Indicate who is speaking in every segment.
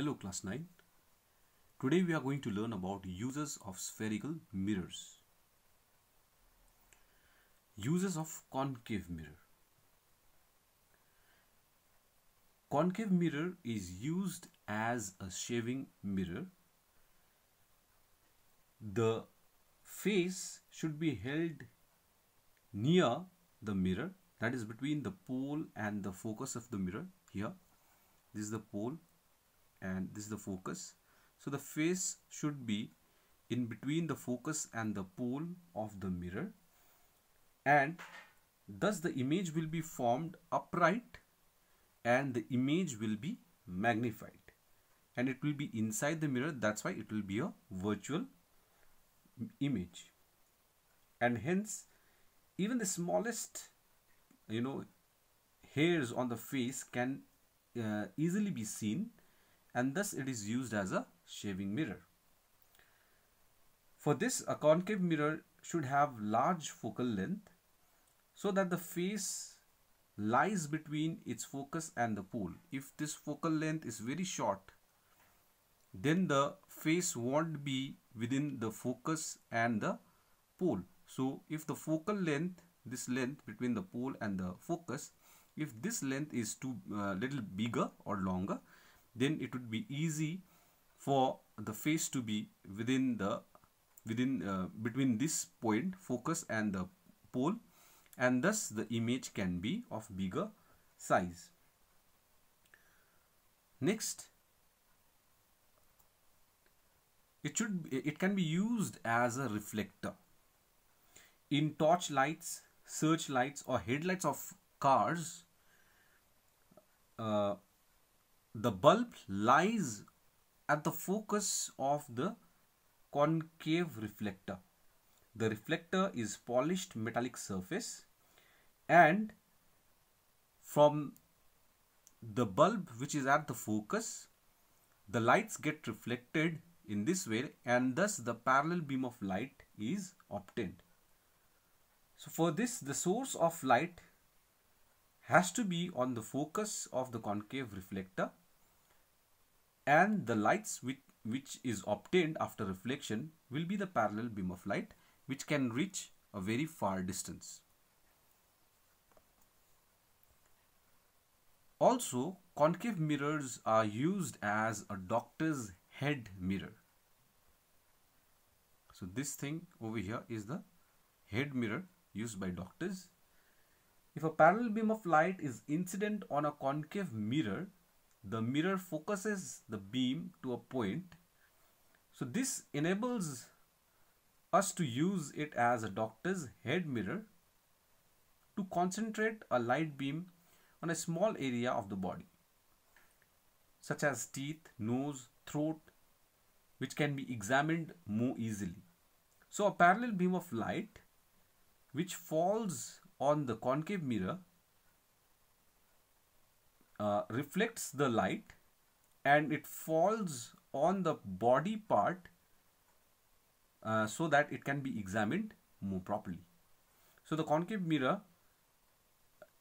Speaker 1: Hello class 9. Today we are going to learn about uses of spherical mirrors. Uses of concave mirror. Concave mirror is used as a shaving mirror. The face should be held near the mirror that is between the pole and the focus of the mirror here. This is the pole and this is the focus so the face should be in between the focus and the pole of the mirror and thus the image will be formed upright and the image will be magnified and it will be inside the mirror that's why it will be a virtual image and hence even the smallest you know hairs on the face can uh, easily be seen and thus it is used as a shaving mirror. For this, a concave mirror should have large focal length so that the face lies between its focus and the pool. If this focal length is very short, then the face won't be within the focus and the pole. So if the focal length, this length between the pole and the focus, if this length is too uh, little bigger or longer, then it would be easy for the face to be within the within uh, between this point focus and the pole and thus the image can be of bigger size. Next, it should it can be used as a reflector in torch lights, search lights or headlights of cars uh, the bulb lies at the focus of the concave reflector. The reflector is polished metallic surface and from the bulb which is at the focus, the lights get reflected in this way and thus the parallel beam of light is obtained. So for this, the source of light has to be on the focus of the concave reflector and the lights which, which is obtained after reflection will be the parallel beam of light which can reach a very far distance. Also, concave mirrors are used as a doctor's head mirror. So this thing over here is the head mirror used by doctors if a parallel beam of light is incident on a concave mirror, the mirror focuses the beam to a point. So this enables us to use it as a doctor's head mirror to concentrate a light beam on a small area of the body, such as teeth, nose, throat, which can be examined more easily. So a parallel beam of light which falls on the concave mirror uh, reflects the light and it falls on the body part uh, so that it can be examined more properly. So the concave mirror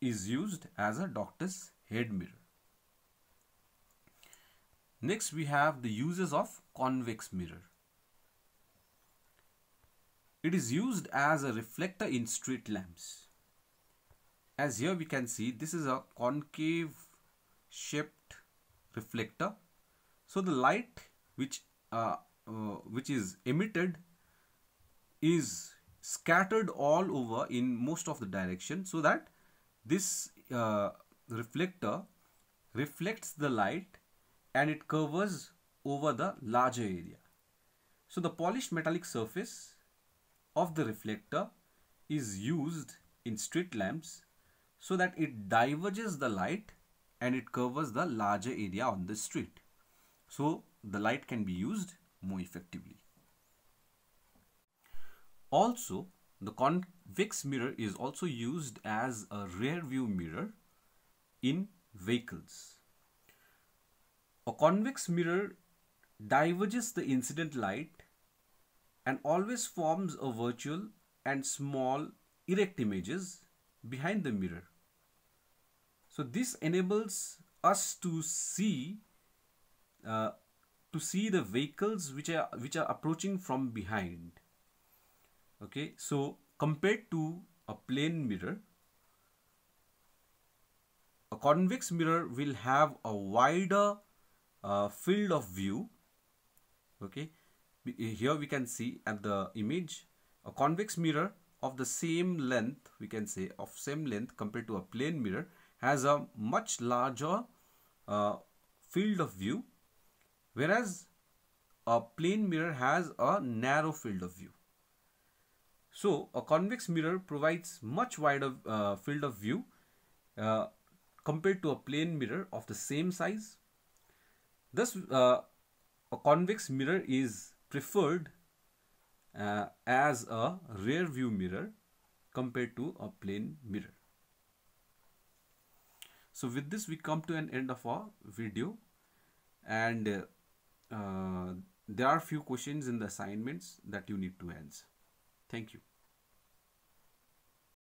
Speaker 1: is used as a doctor's head mirror. Next we have the uses of convex mirror. It is used as a reflector in street lamps as here we can see this is a concave shaped reflector so the light which uh, uh, which is emitted is scattered all over in most of the direction so that this uh, reflector reflects the light and it covers over the larger area. So the polished metallic surface of the reflector is used in street lamps so that it diverges the light and it covers the larger area on the street. So the light can be used more effectively. Also, the convex mirror is also used as a rear view mirror in vehicles. A convex mirror diverges the incident light and always forms a virtual and small erect images behind the mirror. So this enables us to see uh, to see the vehicles which are which are approaching from behind. Okay, so compared to a plane mirror, a convex mirror will have a wider uh, field of view. Okay, here we can see at the image a convex mirror of the same length, we can say of same length compared to a plane mirror has a much larger uh, field of view whereas a plane mirror has a narrow field of view. So a convex mirror provides much wider uh, field of view uh, compared to a plane mirror of the same size. Thus uh, a convex mirror is preferred uh, as a rear view mirror compared to a plane mirror. So with this we come to an end of our video and uh, uh there are few questions in the assignments that you need to answer. Thank you.